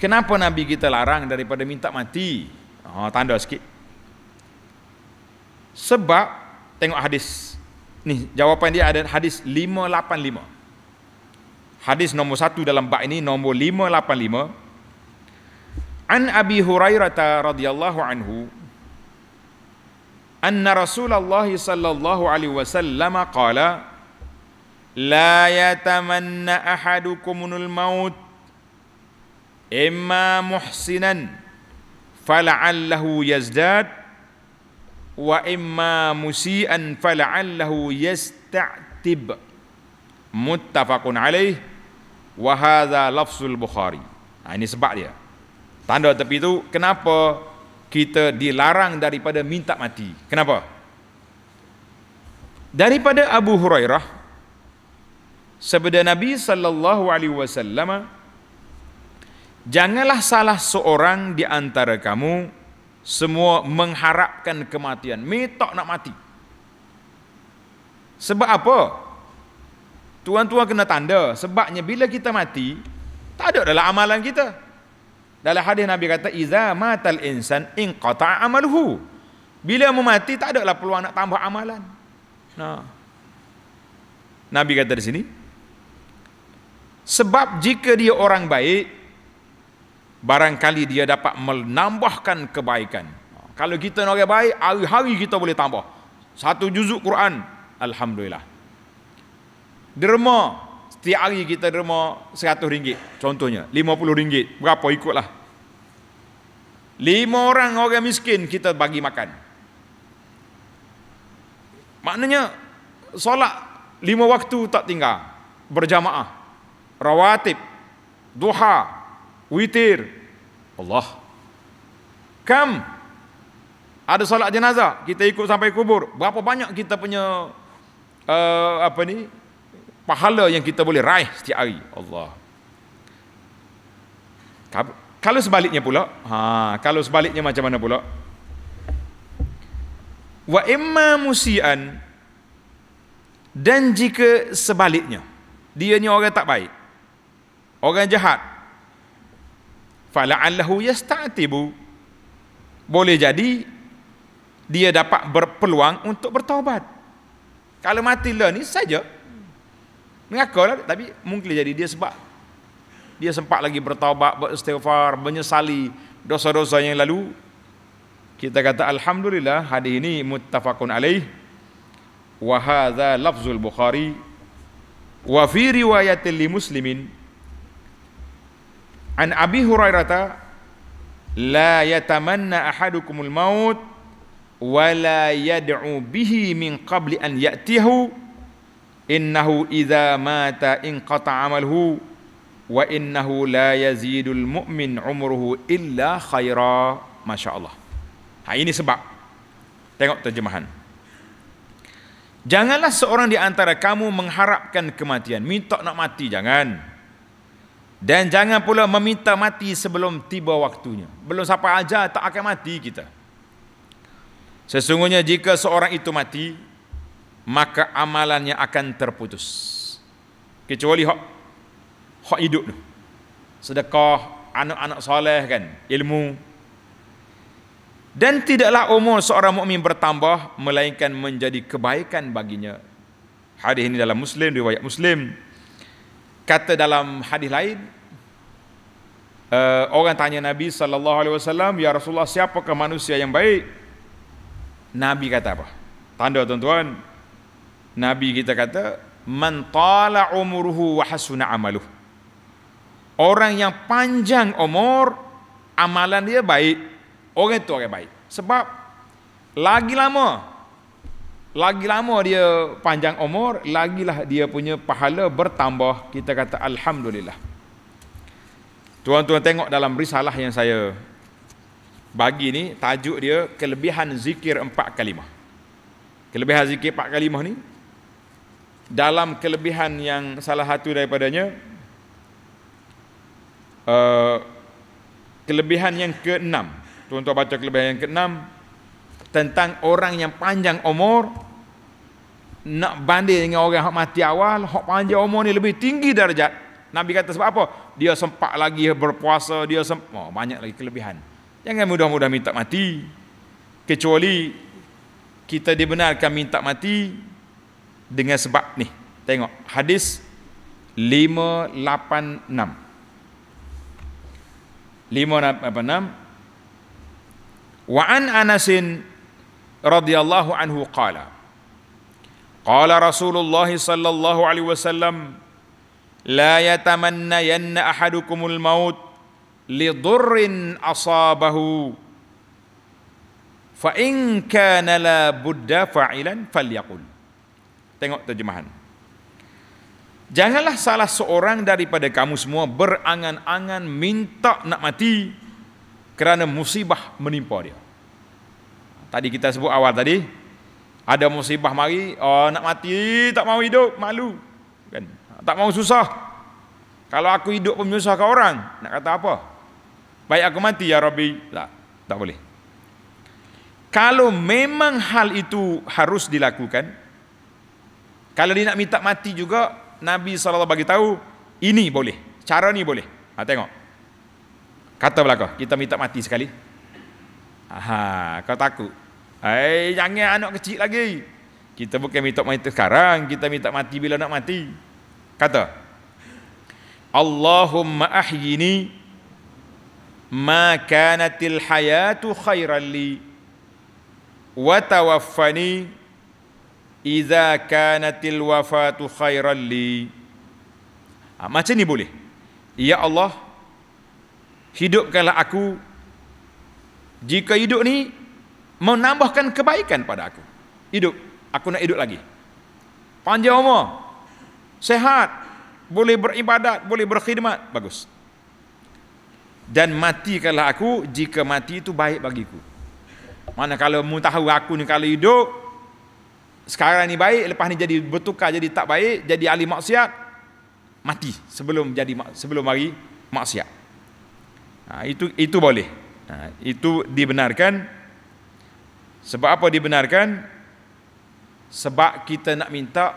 kenapa Nabi kita larang daripada minta mati ha, tanda sikit sebab tengok hadis. Ni jawapan dia ada hadis 585. Hadis nombor satu dalam bab ini nombor 585. An Abi Hurairah radhiyallahu anhu anna Rasulullah sallallahu alaihi wasallam qala la yatamanna ahadukum al-maut imma muhsinan fal'allahu yazdad wa imma musian fal'allahu yasta'tib muttafaqun alaih wa hadza lafzul bukhari nah, ha, ini sebab dia tanda tepi itu kenapa kita dilarang daripada minta mati kenapa daripada Abu Hurairah sabda Nabi sallallahu alaihi wasallam janganlah salah seorang di antara kamu semua mengharapkan kematian mitok nak mati sebab apa tuan-tuan kena tanda sebabnya bila kita mati tak ada dalam amalan kita dalam hadis Nabi kata iza matal insan in qata'a amaluhu bila mau mati tak ada lah peluang nak tambah amalan nah Nabi kata di sini sebab jika dia orang baik barangkali dia dapat menambahkan kebaikan. Kalau kita nak baik, hari-hari kita boleh tambah. Satu juzuk Quran, Alhamdulillah. Derma, setiap hari kita derma rm ringgit Contohnya, rm ringgit Berapa ikutlah. Lima orang orang miskin kita bagi makan. Maknanya, solat lima waktu tak tinggal. Berjamaah, rawatib, duha, witir Allah kam ada solat jenazah kita ikut sampai kubur berapa banyak kita punya uh, apa ni pahala yang kita boleh raih setiap hari Allah kalau sebaliknya pula ha kalau sebaliknya macam mana pula wa imma musian dan jika sebaliknya dia ni orang tak baik orang jahat fala'allahu yasta'tibu boleh jadi dia dapat berpeluang untuk bertaubat kalau mati lah ni saja mengakalah tapi mungkin jadi dia sebab dia sempat lagi bertaubat beristighfar menyesali dosa-dosa yang lalu kita kata alhamdulillah hadis ini muttafaqun alaih wa hadza lafzul bukhari wa fi riwayatil muslimin An Abi Hurairah la yatamanna ahadukumul maut wa la yad'u bihi min qabli an ya'tihu innahu idza mata inqata 'amaluhu wa innahu la yazidul mu'min umruhu illa khaira masyaallah ha ini sebab tengok terjemahan janganlah seorang di antara kamu mengharapkan kematian minta nak mati jangan dan jangan pula meminta mati sebelum tiba waktunya. Belum siapa aja tak akan mati kita. Sesungguhnya jika seorang itu mati, maka amalannya akan terputus. Kecuali hak hak hidup tu. Sedekah, anak-anak soleh kan, ilmu. Dan tidaklah umur seorang mukmin bertambah melainkan menjadi kebaikan baginya. Hadis ini dalam Muslim, riwayat Muslim kata dalam hadis lain uh, orang tanya Nabi sallallahu alaihi wasallam ya Rasulullah siapakah manusia yang baik Nabi kata apa tanda tuan-tuan Nabi kita kata man tala umruhu wa hasuna amaluh orang yang panjang umur amalan dia baik orang itu orang baik sebab lagi lama lagi lama dia panjang umur, lagilah dia punya pahala bertambah. Kita kata Alhamdulillah. Tuan-tuan tengok dalam risalah yang saya bagi ni, tajuk dia kelebihan zikir empat kalimah. Kelebihan zikir empat kalimah ni, dalam kelebihan yang salah satu daripadanya, uh, kelebihan yang keenam. Tuan-tuan baca kelebihan yang keenam, tentang orang yang panjang umur nak banding dengan orang yang mati awal yang panjang umur ni lebih tinggi darjat Nabi kata sebab apa? dia sempat lagi berpuasa dia sempat oh, banyak lagi kelebihan jangan mudah-mudah minta mati kecuali kita dibenarkan minta mati dengan sebab ni tengok hadis 586 586 wa an anasin radhiyallahu anhu qala qala rasulullah sallallahu alaihi wasallam la yatamanna yan ahadukumul maut li dhurrin asabahu fa in kana la budda fa'ilan falyaqul tengok terjemahan Janganlah salah seorang daripada kamu semua berangan-angan minta nak mati kerana musibah menimpa dia. Tadi kita sebut awal tadi ada musibah mari, oh nak mati tak mau hidup, malu. Kan? Tak mau susah. Kalau aku hidup pun menyusahkan orang, nak kata apa? Baik aku mati ya Rabbi. Tak, tak boleh. Kalau memang hal itu harus dilakukan, kalau dia nak minta mati juga, Nabi SAW bagi tahu, ini boleh, cara ni boleh. Ha, tengok. Kata belakang, kita minta mati sekali. Aha, kau takut? Hai, jangan anak kecil lagi. Kita bukan minta mati sekarang, kita minta mati bila nak mati. Kata. Allahumma ahyini ma kanatil hayatu khairan li wa tawaffani idza kanatil wafatu khairan li. Ha, macam ni boleh. Ya Allah, hidupkanlah aku jika hidup ni menambahkan kebaikan pada aku. Hidup, aku nak hidup lagi. Panjang umur, sehat, boleh beribadat, boleh berkhidmat, bagus. Dan matikanlah aku jika mati itu baik bagiku. Mana kalau mu tahu aku ni kalau hidup sekarang ni baik, lepas ni jadi bertukar jadi tak baik, jadi ahli maksiat, mati sebelum jadi sebelum hari maksiat. Ha, itu itu boleh. Ha, itu dibenarkan sebab apa dibenarkan? Sebab kita nak minta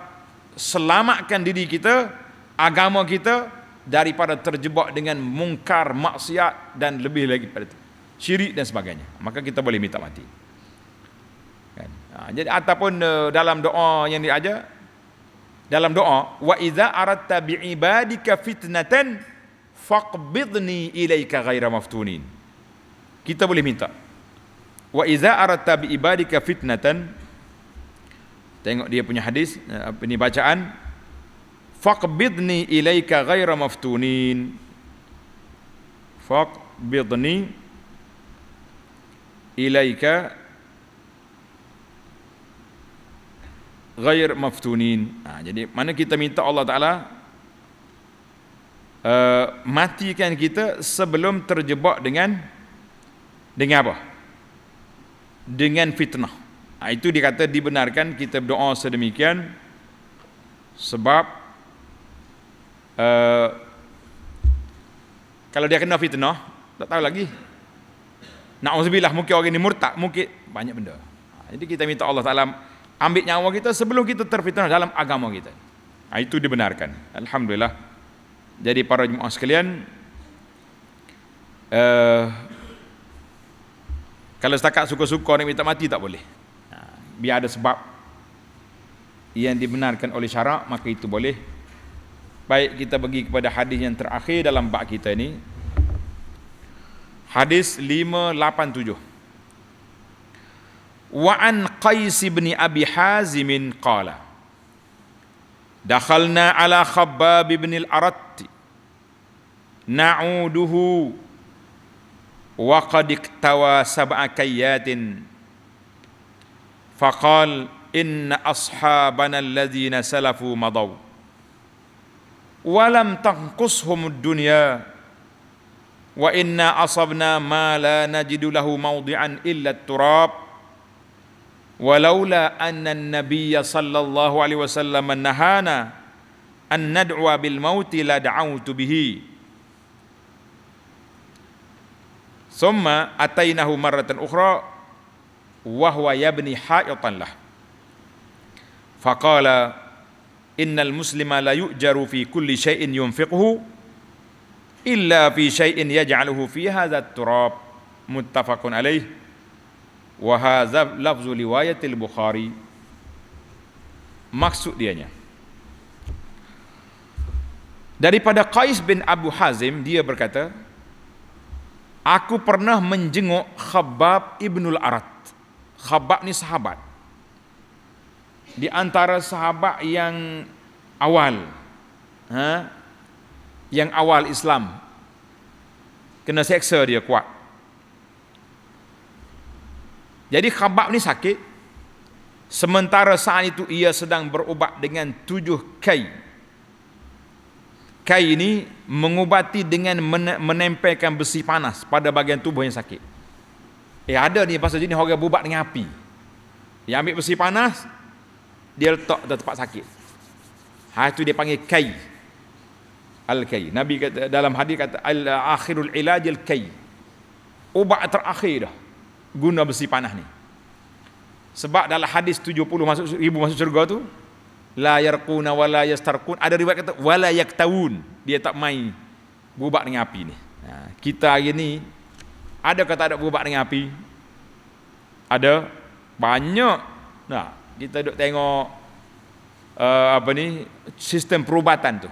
selamatkan diri kita, agama kita daripada terjebak dengan mungkar, maksiat dan lebih lagi pada itu. Syirik dan sebagainya. Maka kita boleh minta mati. Kan? Ha, jadi ataupun uh, dalam doa yang diajar dalam doa wa idza aratta bi ibadika fitnatan faqbidni ilaika ghaira maftunin. Kita boleh minta wa iza aratta bi ibadika fitnatan tengok dia punya hadis ini eh, bacaan faqbidni ilaika ghaira maftunin faqbidni ilaika ghair maftunin nah, ha, jadi mana kita minta Allah taala uh, matikan kita sebelum terjebak dengan dengan apa dengan fitnah. Ha, itu dikata dibenarkan kita berdoa sedemikian sebab uh, kalau dia kena fitnah, tak tahu lagi. nak Na'udzubillah mungkin orang ini murtad, mungkin banyak benda. Ha, jadi kita minta Allah Ta'ala ambil nyawa kita sebelum kita terfitnah dalam agama kita. Ha, itu dibenarkan. Alhamdulillah. Jadi para jemaah sekalian, uh, kalau setakat suka-suka ni minta mati tak boleh. Ha. Biar ada sebab yang dibenarkan oleh syarak maka itu boleh. Baik kita pergi kepada hadis yang terakhir dalam bab kita ini. Hadis 587. Wa an Qais bin Abi Hazim qala. Dakhalna ala Khabbab bin al-Arat na'uduhu وقد اكتوى سبع كيات فقال إن أصحابنا الذين سلفوا مضوا ولم تنقصهم الدنيا وإنا أصبنا ما لا نجد له موضعا إلا التراب ولولا أن النبي صلى الله عليه وسلم نهانا أن ندعو بالموت لدعوت به ثم أتيناه مرة أخرى وهو يبني حائطا له فقال إن المسلم لا يؤجر في كل شيء ينفقه إلا في شيء يجعله في هذا التراب متفق عليه وهذا لفظ رواية البخاري maksud dianya daripada Qais bin Abu Hazim dia berkata aku pernah menjenguk Khabbab ibnul Arat. Khabab ni sahabat. Di antara sahabat yang awal. Ha? Yang awal Islam. Kena seksa dia kuat. Jadi Khabab ni sakit. Sementara saat itu ia sedang berubat dengan tujuh kain kain ini mengubati dengan menempelkan besi panas pada bagian tubuh yang sakit. Eh ada ni pasal jenis orang bubat dengan api. Dia ambil besi panas, dia letak di tempat sakit. Ha itu dia panggil kai. Al kai. Nabi kata dalam hadis kata al akhirul ilaj al kai. Ubat terakhir dah guna besi panas ni. Sebab dalam hadis 70 masuk ibu masuk syurga tu, la yarquna wala yastarqun ada riwayat kata wala yaktaun dia tak mai berubah dengan api ni ha, kita hari ni ada kata ada berubah dengan api ada banyak nah kita duk tengok uh, apa ni sistem perubatan tu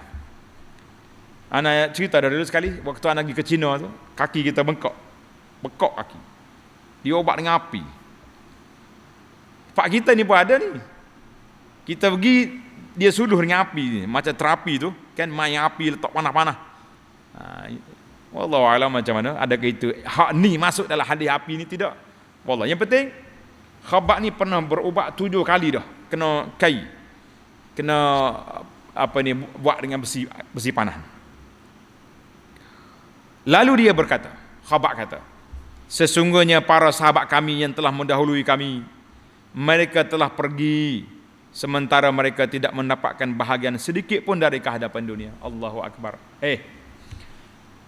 ana cerita dari dulu sekali waktu ana pergi ke Cina tu kaki kita bengkok bengkok kaki diobat dengan api pak kita ni pun ada ni kita pergi dia suluh dengan api macam terapi tu kan main api letak panah-panah. Ha, wallahu alam macam mana ada ke itu hak ni masuk dalam hadis api ni tidak. Wallah yang penting khabat ni pernah berubah tujuh kali dah kena kai kena apa ni buat dengan besi besi panah. Lalu dia berkata, khabat kata, sesungguhnya para sahabat kami yang telah mendahului kami mereka telah pergi sementara mereka tidak mendapatkan bahagian sedikit pun dari kehadapan dunia. Allahu akbar. Eh.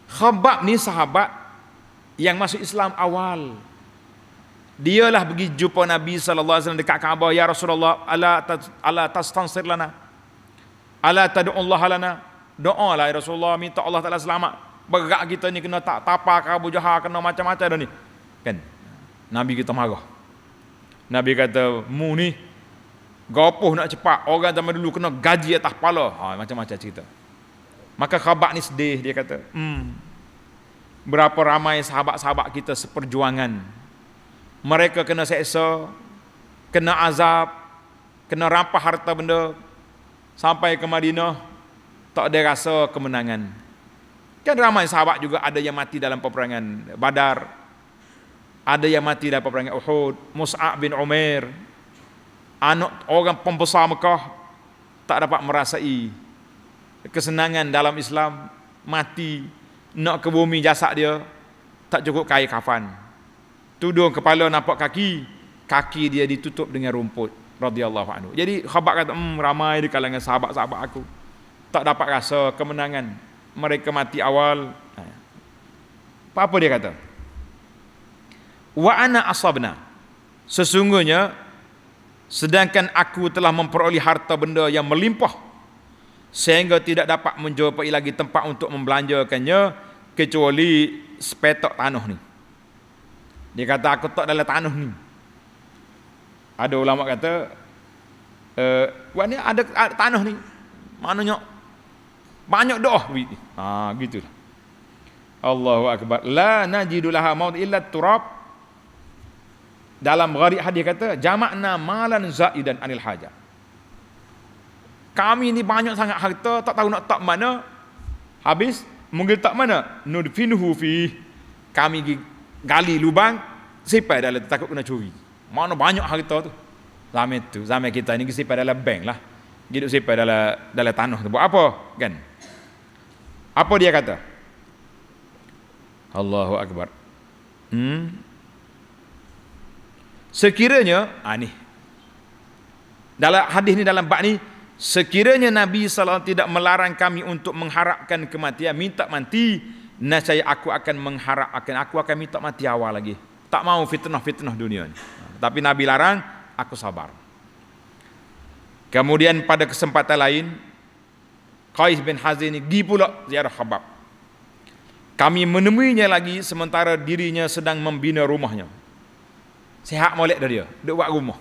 Khabab ni sahabat yang masuk Islam awal. Dialah pergi jumpa Nabi sallallahu alaihi wasallam dekat Kaabah, ya Rasulullah, ala ala tastansir lana. Ala tad'u Allah lana. lah. ya Rasulullah minta Allah Taala selamat. Berat kita ni kena tak tapa Abu Jahar kena macam-macam dah ni. Kan? Nabi kita marah. Nabi kata, "Mu ni Gopoh nak cepat. Orang zaman dulu kena gaji atas kepala. Ha, macam-macam cerita. Maka khabat ni sedih dia kata. Hmm. Berapa ramai sahabat-sahabat kita seperjuangan. Mereka kena seksa. Kena azab. Kena rampah harta benda. Sampai ke Madinah. Tak ada rasa kemenangan. Kan ramai sahabat juga ada yang mati dalam peperangan Badar. Ada yang mati dalam peperangan Uhud. Mus'ab bin Umair anak orang pembesar Mekah tak dapat merasai kesenangan dalam Islam mati nak ke bumi jasad dia tak cukup kain kafan tudung kepala nampak kaki kaki dia ditutup dengan rumput radhiyallahu anhu jadi khabar kata hmm, ramai di kalangan sahabat-sahabat aku tak dapat rasa kemenangan mereka mati awal apa ha. apa dia kata wa ana asabna sesungguhnya Sedangkan aku telah memperoleh harta benda yang melimpah sehingga tidak dapat menjumpai lagi tempat untuk membelanjakannya kecuali sepetak tanah ni. Dia kata aku tak dalam tanah ni. Ada ulama kata eh wah ni ada, ada tanah ni. Maknanya banyak doa. Ha gitulah. Allahu akbar. La najidu laha illa turab dalam gharib hadis kata jama'na malan zaidan anil haja kami ni banyak sangat harta tak tahu nak tak mana habis mungkin tak mana nudfinuhu fi kami gali lubang sipai dalam tu, takut kena curi mana banyak harta tu zaman tu zaman kita ni sipai dalam bank lah hidup sipai dalam dalam tanah tu buat apa kan apa dia kata Allahu akbar hmm sekiranya ah ni dalam hadis ni dalam bab ni sekiranya nabi saw tidak melarang kami untuk mengharapkan kematian minta mati nescaya aku akan mengharap akan aku akan minta mati awal lagi tak mau fitnah-fitnah dunia ni tapi nabi larang aku sabar kemudian pada kesempatan lain Qais bin Hazin pergi pula ziarah Habab. Kami menemuinya lagi sementara dirinya sedang membina rumahnya sihat molek dah dia duk buat rumah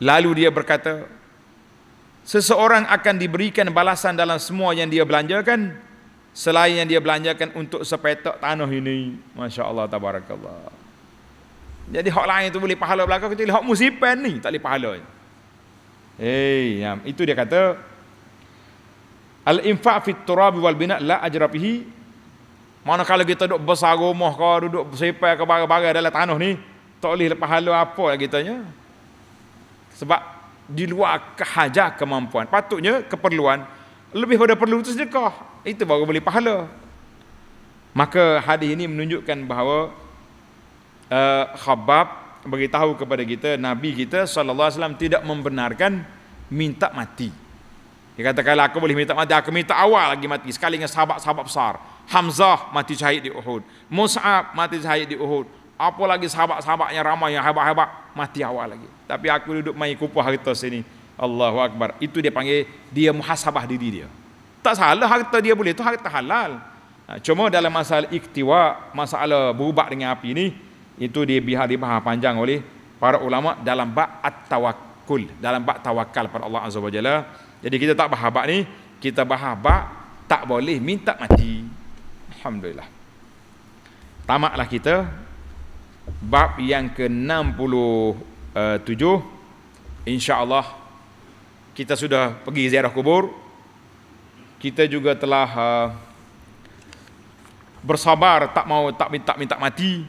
lalu dia berkata seseorang akan diberikan balasan dalam semua yang dia belanjakan selain yang dia belanjakan untuk sepetak tanah ini Masya Allah Tabarakallah jadi hak lain itu boleh pahala belakang kecuali hak musibah ni tak boleh pahala Hei, itu dia kata Al-infaq fit turab wal bina la ajra Mana kalau kita duduk besar rumah ke, duduk sepai ke bagai barang dalam tanah ni, tak boleh lepas hala apa lagi tanya sebab di luar kehajah kemampuan patutnya keperluan lebih pada perlu itu sedekah itu baru boleh pahala maka hadis ini menunjukkan bahawa uh, eh, khabab beritahu kepada kita nabi kita SAW tidak membenarkan minta mati dia kata kalau aku boleh minta mati aku minta awal lagi mati sekali dengan sahabat-sahabat besar Hamzah mati syahid di Uhud Mus'ab mati syahid di Uhud apa lagi sahabat-sahabatnya ramai yang hebat-hebat mati awal lagi tapi aku duduk main kupah harta sini Allahu Akbar itu dia panggil dia muhasabah diri dia tak salah harta dia boleh itu harta halal ha, cuma dalam masalah iktiwa masalah berubah dengan api ini itu dia biar dibahas panjang oleh para ulama dalam bab at-tawakkul dalam bab tawakal pada Allah Azza wa Jalla jadi kita tak bahas bab ni kita bahas bab tak boleh minta mati alhamdulillah tamaklah kita bab yang ke-67 uh, insya-Allah kita sudah pergi ziarah kubur kita juga telah uh, bersabar tak mau tak minta minta mati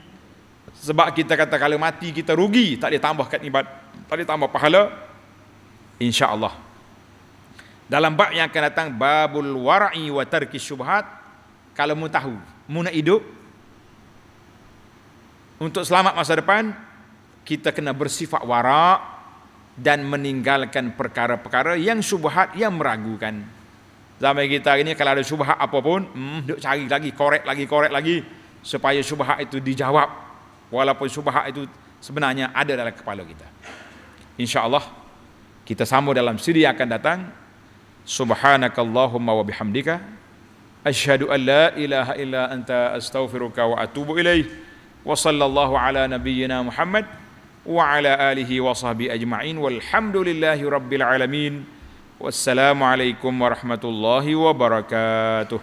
sebab kita kata kalau mati kita rugi tak ada tambah kat ibad tak ada tambah pahala insya-Allah dalam bab yang akan datang babul wara'i wa tarkis syubhat kalau mu tahu mu nak hidup untuk selamat masa depan, kita kena bersifat warak dan meninggalkan perkara-perkara yang subhat yang meragukan. Sampai kita ini kalau ada subhat apapun, hmm, duk cari lagi, korek lagi, korek lagi supaya subhat itu dijawab walaupun subhat itu sebenarnya ada dalam kepala kita. Insya-Allah kita sama dalam siri yang akan datang. Subhanakallahumma wa bihamdika asyhadu an ilaha illa anta astaghfiruka wa atubu ilaihi wa sallallahu ala nabiyyina Muhammad wa ala alihi wa sahbihi ajma'in walhamdulillahi rabbil alamin wassalamu alaikum warahmatullahi wabarakatuh